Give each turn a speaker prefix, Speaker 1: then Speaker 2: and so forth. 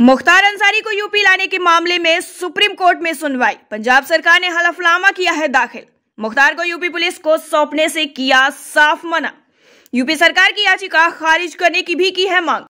Speaker 1: मुख्तार अंसारी को यूपी लाने के मामले में सुप्रीम कोर्ट में सुनवाई पंजाब सरकार ने हलफनामा किया है दाखिल मुख्तार को यूपी पुलिस को सौंपने से किया साफ मना यूपी सरकार की याचिका खारिज करने की भी की है मांग